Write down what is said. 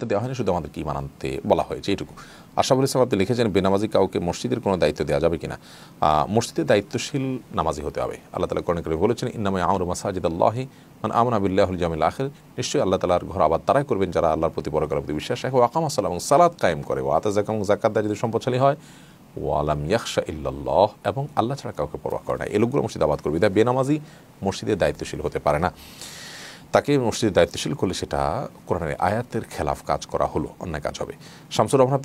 তা দেওয়া হয়নি শুধু আমাদেরকে ইমান আনতে বলা হয়েছে এইটুকু আশাফুল ইসলাম আপনি লিখেছেন বেনামাজি কাউকে মসজিদের কোনো দায়িত্ব দেওয়া যাবে কিনা মসজিদে দায়িত্বশীল নামাজি হতে হবে আল্লাহ তালা কর্ণ করে বলেছেন ইনামে আমর মাসাজিদ আল্লাহি মানে আমন আবিল্লাহুল জামিল আখের নিশ্চয়ই আল্লাহ তালার ঘর আবার তারাই করবেন যারা আল্লাহর প্রতি বড় করার প্রতি বিশ্বাস রাখে ওয়াকাম এবং সালাদ কায়েম করে ওয়াতা জাকাম জাকাত যদি সম্পদশালী হয় আলাম ইয়াকশা ইল্লাল্লাহ এবং আল্লাহ ছাড়া কাউকে পরোয়া করে না এলুগুলো মসজিদ আবাদ করবে তাই বেনামাজি মসজিদের দায়িত্বশীল হতে পারে না তাকে মসজিদে দায়িত্বশীল করলে সেটা কোরআনের আয়াতের খেলাফ কাজ করা হলো অন্যায় কাজ হবে শামসুর রহমান